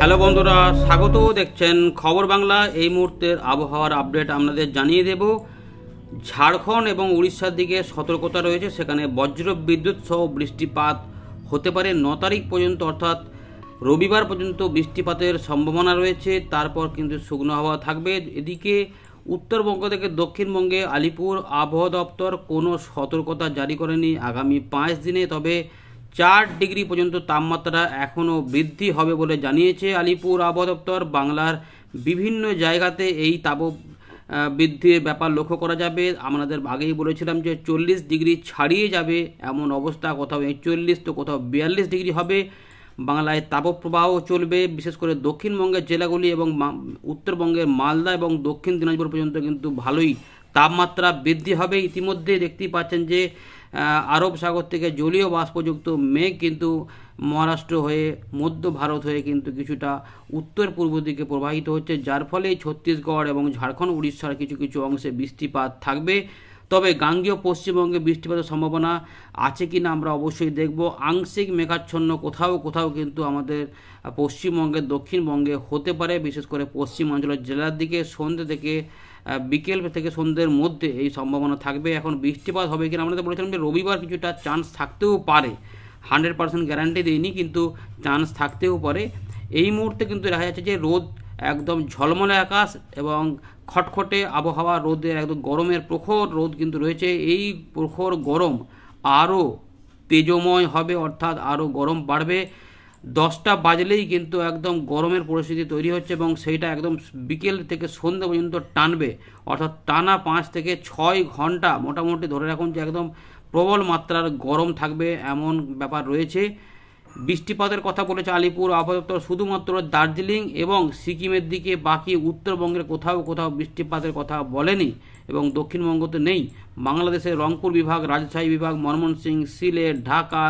hello বন্ধুরা স্বাগত দেখছেন খবর বাংলা এই মুহূর্তের আবহাওয়ার আপডেট আপনাদের জানিয়ে দেব ঝাড়খণ্ড এবং উড়িষ্যার দিকে সতর্কতা রয়েছে সেখানে বজ্র বিদ্যুৎ সহ বৃষ্টিপাত হতে পারে ন তারিখ পর্যন্ত অর্থাৎ রবিবার পর্যন্ত বৃষ্টিপাতের সম্ভাবনা রয়েছে তারপর কিন্তু শুকনো হাওয়া থাকবে এদিকে উত্তরবঙ্গ থেকে দক্ষিণবঙ্গে আলিপুর আবহাওয়া দপ্তর কোনো সতর্কতা জারি করেনি আগামী পাঁচ দিনে তবে চার ডিগ্রি পর্যন্ত তাপমাত্রা এখনও বৃদ্ধি হবে বলে জানিয়েছে আলিপুর আবহাওয়া দপ্তর বাংলার বিভিন্ন জায়গাতে এই তাপ বৃদ্ধির ব্যাপার লক্ষ্য করা যাবে আমাদের আগেই বলেছিলাম যে চল্লিশ ডিগ্রি ছাড়িয়ে যাবে এমন অবস্থা কোথাও একচল্লিশ তো কোথাও বিয়াল্লিশ ডিগ্রি হবে বাংলায় তাপপ্রবাহ চলবে বিশেষ করে দক্ষিণবঙ্গের জেলাগুলি এবং উত্তরবঙ্গের মালদা এবং দক্ষিণ দিনাজপুর পর্যন্ত কিন্তু ভালোই তাপমাত্রা বৃদ্ধি হবে ইতিমধ্যে দেখতেই পাচ্ছেন যে আরব সাগর থেকে জলীয় বাষ্পযুক্ত মেঘ কিন্তু মহারাষ্ট্র হয়ে মধ্য ভারত হয়ে কিন্তু কিছুটা উত্তর পূর্ব দিকে প্রবাহিত হচ্ছে যার ফলে ছত্তিশগড় এবং ঝাড়খণ্ড উড়িষ্যার কিছু কিছু অংশে বৃষ্টিপাত থাকবে তবে গাঙ্গীয় পশ্চিমবঙ্গে বৃষ্টিপাতের সম্ভাবনা আছে কি না আমরা অবশ্যই দেখব আংশিক মেঘাচ্ছন্ন কোথাও কোথাও কিন্তু আমাদের পশ্চিমবঙ্গের দক্ষিণবঙ্গে হতে পারে বিশেষ করে পশ্চিমাঞ্চলের জেলার দিকে সন্ধ্যে থেকে বিকেল থেকে সন্ধ্যের মধ্যে এই সম্ভাবনা থাকবে এখন বৃষ্টিপাত হবে কিনা আমরা তো বলেছিলাম যে রবিবার কিছুটা চান্স থাকতেও পারে হান্ড্রেড পার্সেন্ট গ্যারান্টি দিইনি কিন্তু চান্স থাকতেও পারে এই মুহূর্তে কিন্তু দেখা যাচ্ছে যে রোদ একদম ঝলমলে আকাশ এবং খটখটে আবহাওয়া রোদের একদম গরমের প্রখর রোদ কিন্তু রয়েছে এই প্রখর গরম আরও তেজময় হবে অর্থাৎ আরও গরম বাড়বে দশটা বাজলেই কিন্তু একদম গরমের পরিস্থিতি তৈরি হচ্ছে এবং সেইটা একদম বিকেল থেকে সন্ধ্যে পর্যন্ত টানবে অর্থাৎ টানা পাঁচ থেকে ছয় ঘন্টা মোটামুটি ধরে রাখুন যে একদম প্রবল মাত্রার গরম থাকবে এমন ব্যাপার রয়েছে বৃষ্টিপাতের কথা বলেছে আলিপুর আবহাওয়া শুধুমাত্র দার্জিলিং এবং সিকিমের দিকে বাকি উত্তরবঙ্গের কোথাও কোথাও বৃষ্টিপাতের কথা বলেনি এবং দক্ষিণবঙ্গ তো নেই বাংলাদেশের রংপুর বিভাগ রাজশাহী বিভাগ সিং সিলেট ঢাকা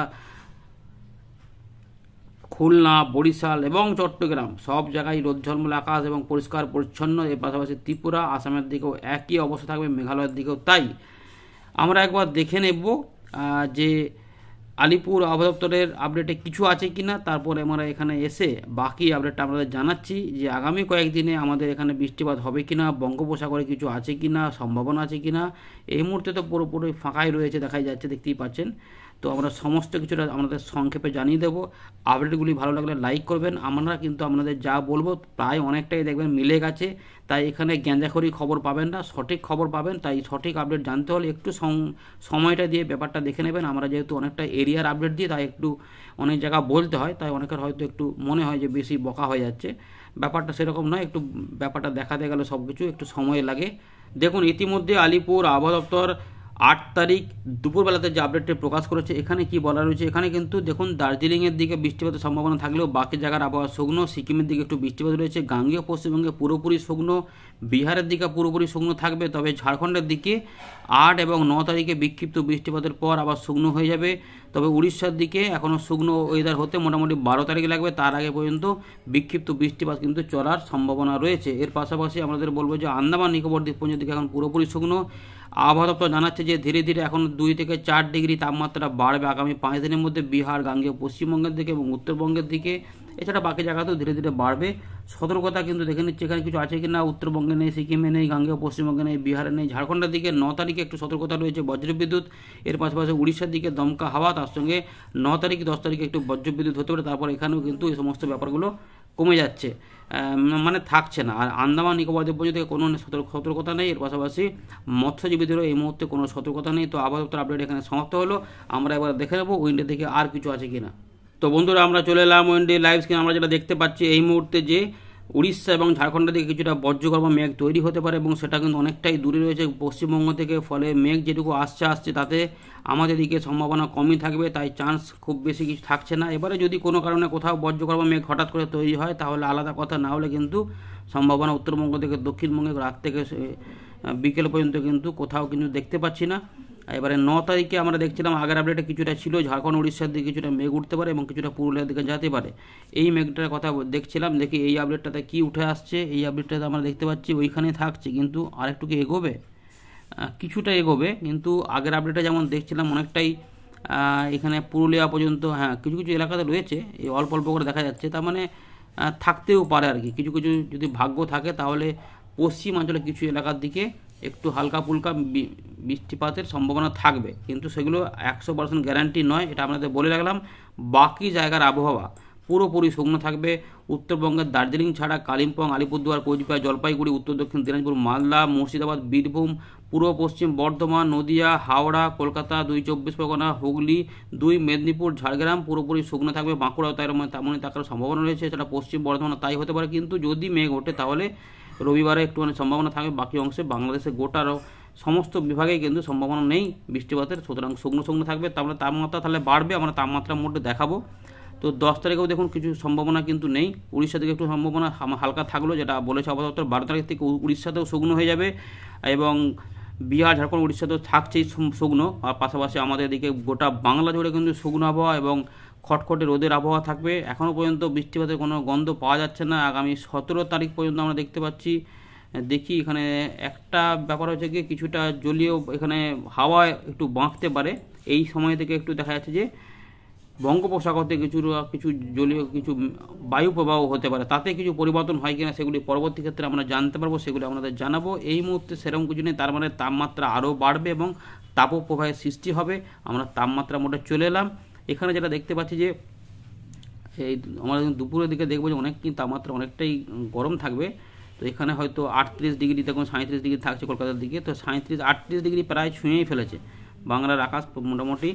খুলনা বরিশাল এবং চট্টগ্রাম সব জায়গায় রোদ আকাশ এবং পরিষ্কার পরিচ্ছন্ন এর পাশাপাশি ত্রিপুরা আসামের দিকেও একই অবস্থা থাকবে মেঘালয়ের দিকেও তাই আমরা একবার দেখে নেব যে আলিপুর আবহাওয়া দপ্তরের আপডেটে কিছু আছে কি না তারপরে আমরা এখানে এসে বাকি আপডেটটা আপনাদের জানাচ্ছি যে আগামী কয়েকদিনে আমাদের এখানে বৃষ্টিপাত হবে কি না বঙ্গোপসাগরে কিছু আছে কি না সম্ভাবনা আছে কি না এই মুহূর্তে তো পুরোপুরি ফাঁকাই রয়েছে দেখাই যাচ্ছে দেখতেই পাচ্ছেন তো আমরা সমস্ত কিছুটা আমাদের সংক্ষেপে জানিয়ে দেবো আপডেটগুলি ভালো লাগলে লাইক করবেন আমরা কিন্তু আপনাদের যা বলবো প্রায় অনেকটাই দেখবেন মিলে গেছে তাই এখানে গ্যাঁজাখড়ি খবর পাবেন না সঠিক খবর পাবেন তাই সঠিক আপডেট জানতে হলে একটু সময়টা দিয়ে ব্যাপারটা দেখে নেবেন আমরা যেহেতু অনেকটা এরিয়ার আপডেট দিই তাই একটু অনেক জায়গা বলতে হয় তাই অনেকের হয়তো একটু মনে হয় যে বেশি বকা হয়ে যাচ্ছে ব্যাপারটা সেরকম নয় একটু ব্যাপারটা দেখাতে গেলে সব কিছু একটু সময় লাগে দেখুন ইতিমধ্যে আলিপুর আবহাওয়া দপ্তর আট তারিখ দুপুরবেলাতে যে আপডেটটি প্রকাশ করেছে এখানে কি বলা রয়েছে এখানে কিন্তু দেখুন দার্জিলিংয়ের দিকে বৃষ্টিপাতের সম্ভাবনা থাকলেও বাকি জায়গার আবহাওয়া শুকনো সিকিমের দিকে একটু বৃষ্টিপাত রয়েছে গাঙ্গেয় পশ্চিমবঙ্গে পুরোপুরি শুকনো বিহারের দিকে পুরোপুরি শুকনো থাকবে তবে ঝাড়খণ্ডের দিকে আট এবং ন তারিখে বিক্ষিপ্ত বৃষ্টিপাতের পর আবার শুকনো হয়ে যাবে তবে উড়িষ্যার দিকে এখনও শুকনো ওয়েদার হতে মোটামুটি বারো তারিখ লাগবে তার আগে পর্যন্ত বিক্ষিপ্ত বৃষ্টিপাত কিন্তু চলার সম্ভাবনা রয়েছে এর পাশাপাশি আমাদের বলবো যে আন্দামান নিকোবর দ্বীপপুঞ্জের দিকে এখন পুরোপুরি শুকনো আবহাওয়া দপ্তর জানাচ্ছে যে ধীরে ধীরে এখন দুই থেকে চার ডিগ্রি তাপমাত্রা বাড়বে আগামী পাঁচ দিনের মধ্যে বিহার গাঙ্গেয় পশ্চিমবঙ্গের দিকে এবং উত্তরবঙ্গের দিকে এছাড়া বাকি জায়গাতেও ধীরে ধীরে বাড়বে সতর্কতা কিন্তু দেখে নিচ্ছে এখানে কিছু আছে কি না উত্তরবঙ্গে নেই সিকিমে নেই গাঙ্গেয় পশ্চিমবঙ্গে নেই বিহারে নেই ঝাড়খণ্ডের দিকে ন তারিখে একটু সতর্কতা রয়েছে বজ্রবিদ্যুৎ এর পাশাপাশি উড়িষ্যার দিকে দমকা হাওয়া তার সঙ্গে ন তারিখ দশ তারিখে একটু বজ্রবিদ্যুৎ হতে পারে তারপর এখানেও কিন্তু এই সমস্ত ব্যাপারগুলো কমে যাচ্ছে মানে থাকছে না আর আন্দামান নিকোবর দ্বীপপুঞ্জ থেকে কোনো সতর্ক সতর্কতা নেই এর পাশাপাশি মৎস্যজীবীদেরও এই মুহূর্তে কোনো সতর্কতা নেই তো আবহাওয়া দপ্তর আপডেট এখানে সমাপ্ত হলো আমরা এবার দেখে নেবো উইন্ডে থেকে আর কিছু আছে কি না তো বন্ধুরা আমরা চলে এলাম উইন্ডে লাইভ স্ক্রিন আমরা যেটা দেখতে পাচ্ছি এই মুহূর্তে যে উড়িষ্যা এবং ঝাড়খণ্ড থেকে কিছুটা বজ্রগর্ভ মেঘ তৈরি হতে পারে এবং সেটা কিন্তু অনেকটাই দূরে রয়েছে পশ্চিমবঙ্গ থেকে ফলে মেঘ যেটুকু আসছে আসছে তাতে আমাদের দিকে সম্ভাবনা কমই থাকবে তাই চান্স খুব বেশি কিছু থাকছে না এবারে যদি কোনো কারণে কোথাও বজ্রগর্ভ মেঘ হঠাৎ করে তৈরি হয় তাহলে আলাদা কথা না হলে কিন্তু সম্ভাবনা উত্তরবঙ্গ থেকে দক্ষিণবঙ্গে রাত থেকে বিকেল পর্যন্ত কিন্তু কোথাও কিন্তু দেখতে পাচ্ছি না এবারে ন তারিখে আমরা দেখছিলাম আগের আপডেটে কিছুটা ছিল ঝাড়খণ্ড উড়িষ্যার দিকে কিছুটা মেঘ উঠতে পারে এবং কিছুটা পুরুলিয়ার দিকে যেতে পারে এই মেঘটার কথা দেখছিলাম দেখি এই আপডেটটাতে কি উঠে আসছে এই আপডেটটাতে আমরা দেখতে পাচ্ছি ওইখানে থাকছে কিন্তু আরেকটু কি এগোবে কিছুটা এগোবে কিন্তু আগের আপডেটে যেমন দেখছিলাম অনেকটাই এখানে পুরুলিয়া পর্যন্ত হ্যাঁ কিছু কিছু এলাকাতে রয়েছে এই অল্প অল্প করে দেখা যাচ্ছে তার মানে থাকতেও পারে আর কি কিছু কিছু যদি ভাগ্য থাকে তাহলে পশ্চিমাঞ্চলে কিছু এলাকার দিকে একটু হালকা ফুলকা বৃষ্টিপাতের সম্ভাবনা থাকবে কিন্তু সেগুলো একশো পার্সেন্ট গ্যারান্টি নয় এটা আপনাদের বলে রাখলাম বাকি জায়গার আবহাওয়া পুরোপুরি শুকনো থাকবে উত্তরবঙ্গের দার্জিলিং ছাড়া কালিম্পং আলিপুরদুয়ার কোচবিহার জলপাইগুড়ি উত্তর দক্ষিণ দিনাজপুর মালদা মুর্শিদাবাদ বীরভূম পূর্ব পশ্চিম বর্ধমান নদিয়া হাওড়া কলকাতা দুই চব্বিশ পরগনা হুগলি দুই মেদিনীপুর ঝাড়গ্রাম পুরোপুরি শুকনো থাকবে বাঁকুড়াও তাই তেমনই থাকার সম্ভাবনা রয়েছে সেটা পশ্চিম বর্ধমান তাই হতে পারে কিন্তু যদি মেঘ ওঠে তাহলে রবিবারে একটুখানি মানে সম্ভাবনা থাকবে বাকি অংশে বাংলাদেশে গোটার সমস্ত বিভাগে কিন্তু সম্ভাবনা নেই বৃষ্টিপাতের সুতরাং শুকনো শুকনো থাকবে তারপরে তাপমাত্রা তাহলে বাড়বে আমরা তাপমাত্রার মধ্যে দেখাবো তো দশ তারিখেও দেখুন কিছু সম্ভাবনা কিন্তু নেই উড়িষ্যা থেকে একটু সম্ভাবনা হালকা থাকলো যেটা বলেছে আপাতত বারো তারিখ থেকে উড়িষ্যাতেও শুকনো হয়ে যাবে এবং বিহার ঝাড়খণ্ড উড়িষ্যাতেও থাকছেই শুকনো আর পাশাপাশি আমাদের এদিকে গোটা বাংলা জুড়ে কিন্তু শুকনো আবহাওয়া এবং খটখটে রোদের আবহাওয়া থাকবে এখনও পর্যন্ত বৃষ্টিপাতের কোনো গন্ধ পাওয়া যাচ্ছে না আগামী সতেরো তারিখ পর্যন্ত আমরা দেখতে পাচ্ছি দেখি এখানে একটা ব্যাপার হচ্ছে গিয়ে কিছুটা জলীয় এখানে হাওয়া একটু বাঁকতে পারে এই সময় থেকে একটু দেখা যাচ্ছে যে বঙ্গোপসাগরতে কিছু কিছু জলীয় কিছু বায়ু প্রবাহ হতে পারে তাতে কিছু পরিবর্তন হয় কিনা সেগুলি পরবর্তী ক্ষেত্রে আমরা জানতে পারবো সেগুলি আপনাদের জানাবো এই মুহূর্তে সেরকম কিছু নেই তার মানে তাপমাত্রা আরও বাড়বে এবং তাপপ্রবাহের সৃষ্টি হবে আমরা তাপমাত্রা মোটে চলে এলাম এখানে যেটা দেখতে পাচ্ছি যে এই আমরা দুপুরের দিকে দেখবো যে অনেক তাপমাত্রা অনেকটাই গরম থাকবে তো এখানে হয়তো আটত্রিশ ডিগ্রি তখন সাঁত্রিশ ডিগ্রি থাকছে কলকাতার দিকে তো সাঁত্রিশ আটত্রিশ ডিগ্রি প্রায় ছুঁয়েই ফেলেছে বাংলার আকাশ মোটামুটি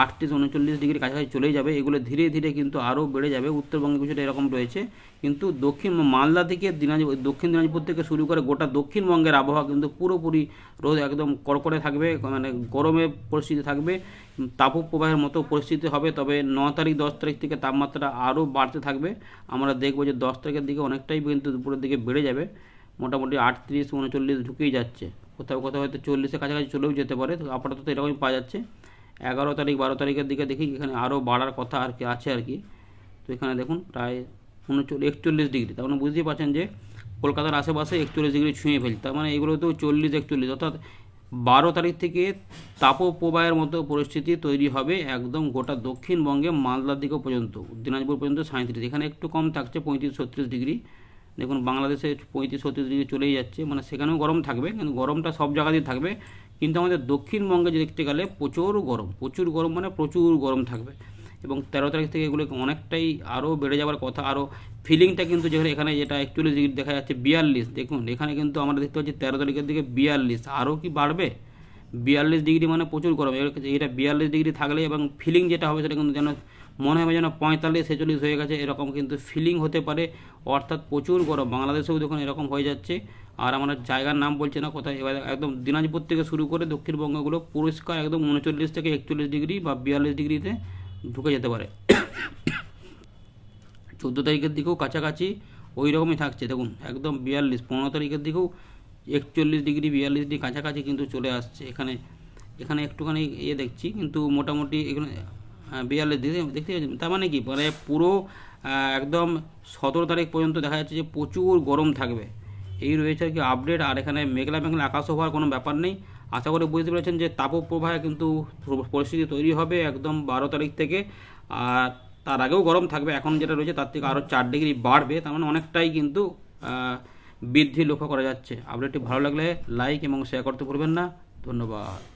আটত্রিশ উনচল্লিশ ডিগ্রি কাছাকাছি চলেই যাবে এগুলো ধীরে ধীরে কিন্তু আরও বেড়ে যাবে উত্তরবঙ্গে কিছুটা এরকম রয়েছে কিন্তু দক্ষিণ মালদা থেকে দিনাজপুর দক্ষিণ দিনাজপুর থেকে শুরু করে গোটা দক্ষিণবঙ্গের আবহাওয়া কিন্তু পুরোপুরি রোদ একদম কড়কড়ে থাকবে মানে গরমে পরিস্থিতি থাকবে তাপপ্রবাহের মতো পরিস্থিতি হবে তবে ন তারিখ দশ তারিখ থেকে তাপমাত্রা আরও বাড়তে থাকবে আমরা দেখবো যে দশ তারিখের দিকে অনেকটাই কিন্তু দুপুরের দিকে বেড়ে যাবে মোটামুটি আটত্রিশ উনচল্লিশ ঢুকেই যাচ্ছে কোথাও কোথাও হয়তো চল্লিশের কাছাকাছি চলেও যেতে পারে আপাতত এরকমই পাওয়া যাচ্ছে এগারো তারিখ বারো তারিখের দিকে দেখি এখানে আরও বাড়ার কথা আর কি আছে আর কি তো এখানে দেখুন প্রায় উনচল্লিশ একচল্লিশ ডিগ্রি তার মানে বুঝতেই পারছেন যে কলকাতার আশেপাশে একচল্লিশ ডিগ্রি ছুঁয়ে ফেলি তার মানে এগুলো তো চল্লিশ একচল্লিশ অর্থাৎ বারো তারিখ থেকে তাপপ্রবাহের মতো পরিস্থিতি তৈরি হবে একদম গোটা দক্ষিণবঙ্গে মালদার দিকে পর্যন্ত দিনাজপুর পর্যন্ত সাঁত্রিশ এখানে একটু কম থাকছে পঁয়ত্রিশ ছত্রিশ ডিগ্রি দেখুন বাংলাদেশে পঁয়ত্রিশ ছত্রিশ ডিগ্রি চলেই যাচ্ছে মানে সেখানেও গরম থাকবে কিন্তু গরমটা সব জায়গাতেই থাকবে কিন্তু আমাদের দক্ষিণবঙ্গে যে দেখতে গেলে প্রচুর গরম প্রচুর গরম মানে প্রচুর গরম থাকবে এবং তেরো তারিখ থেকে এগুলো অনেকটাই আরও বেড়ে যাওয়ার কথা আরও ফিলিংটা কিন্তু যেখানে এখানে যেটা অ্যাকচুয়ালি ডিগ্রি দেখা যাচ্ছে বিয়াল্লিশ দেখুন এখানে কিন্তু আমরা দেখতে পাচ্ছি তেরো তারিখের দিকে বিয়াল্লিশ আরও কি বাড়বে বিয়াল্লিশ ডিগ্রি মানে প্রচুর গরম এটা বিয়াল্লিশ ডিগ্রি থাকলে এবং ফিলিং যেটা হবে সেটা কিন্তু যেন মনে হবে যেন পঁয়তাল্লিশ ছেচল্লিশ হয়ে গেছে এরকম কিন্তু ফিলিং হতে পারে অর্থাৎ প্রচুর গরম বাংলাদেশেও দেখুন এরকম হয়ে যাচ্ছে আর আমার জায়গার নাম বলছে না কোথায় এবার একদম দিনাজপুর থেকে শুরু করে দক্ষিণবঙ্গগুলো পরিষ্কার একদম উনচল্লিশ থেকে একচল্লিশ ডিগ্রি বা বিয়াল্লিশ ডিগ্রিতে ঢুকে যেতে পারে চোদ্দো তারিখের দিকেও কাছাকাছি ওই রকমই থাকছে দেখুন একদম বিয়াল্লিশ পনেরো তারিখের দিকেও একচল্লিশ ডিগ্রি বিয়াল্লিশ ডিগ্রি কাছাকাছি কিন্তু চলে আসছে এখানে এখানে একটুখানি ইয়ে দেখছি কিন্তু মোটামুটি এখানে হ্যাঁ, বিয়াল্লিশ দিন দেখতে পাচ্ছেন তার মানে কি মানে পুরো একদম সতেরো তারিখ পর্যন্ত দেখা যাচ্ছে যে প্রচুর গরম থাকবে এই রয়েছে আর কি আপডেট আর এখানে মেঘলা মেঘলা আকাশ হওয়ার কোনো ব্যাপার নেই আশা করে বুঝতে পেরেছেন যে প্রবাহে কিন্তু পরিস্থিতি তৈরি হবে একদম বারো তারিখ থেকে আর তার আগেও গরম থাকবে এখন যেটা রয়েছে তার থেকে আরও চার ডিগ্রি বাড়বে তার মানে অনেকটাই কিন্তু বৃদ্ধি লক্ষ্য করা যাচ্ছে আপডেটটি ভালো লাগলে লাইক এবং শেয়ার করতে ভুলবেন না ধন্যবাদ